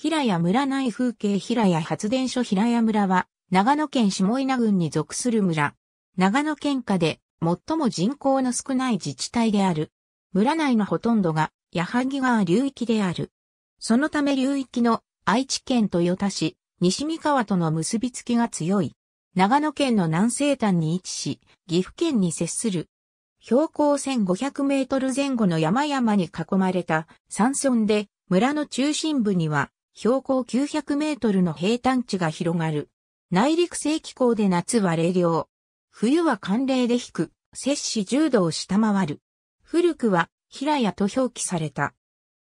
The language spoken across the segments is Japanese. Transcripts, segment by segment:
平屋村内風景平屋発電所平屋村は、長野県下稲郡に属する村。長野県下で最も人口の少ない自治体である。村内のほとんどが矢作川流域である。そのため流域の愛知県豊田市、西三河との結びつきが強い。長野県の南西端に位置し、岐阜県に接する。標高1500メートル前後の山々に囲まれた山村で、村の中心部には標高900メートルの平坦地が広がる。内陸性気候で夏は冷涼。冬は寒冷で低く、摂氏10度を下回る。古くは、平屋と表記された。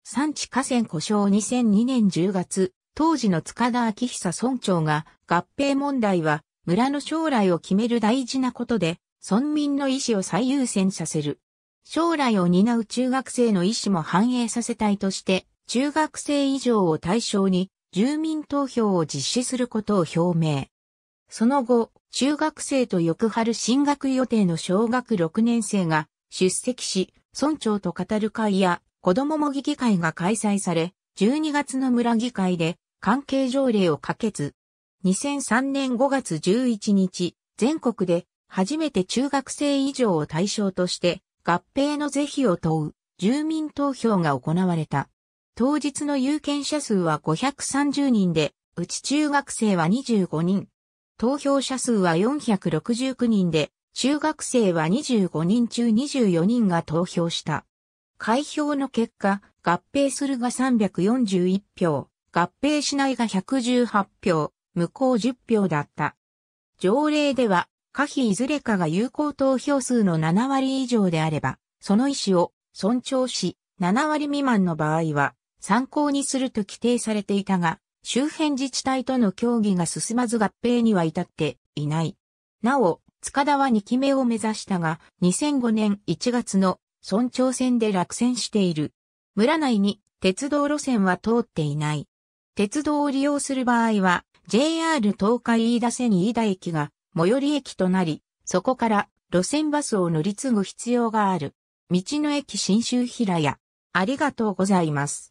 産地河川故障2002年10月、当時の塚田昭久村長が、合併問題は、村の将来を決める大事なことで、村民の意思を最優先させる。将来を担う中学生の意思も反映させたいとして、中学生以上を対象に住民投票を実施することを表明。その後、中学生と翌春進学予定の小学6年生が出席し、村長と語る会や子供も擬議会が開催され、12月の村議会で関係条例を可決。2003年5月11日、全国で初めて中学生以上を対象として合併の是非を問う住民投票が行われた。当日の有権者数は530人で、うち中学生は25人。投票者数は469人で、中学生は25人中24人が投票した。開票の結果、合併するが341票、合併しないが118票、無効10票だった。条例では、可否いずれかが有効投票数の7割以上であれば、その意思を尊重し、7割未満の場合は、参考にすると規定されていたが、周辺自治体との協議が進まず合併には至っていない。なお、塚田は2期目を目指したが、2005年1月の村長選で落選している。村内に鉄道路線は通っていない。鉄道を利用する場合は、JR 東海飯田線飯田駅が最寄り駅となり、そこから路線バスを乗り継ぐ必要がある。道の駅新州平屋。ありがとうございます。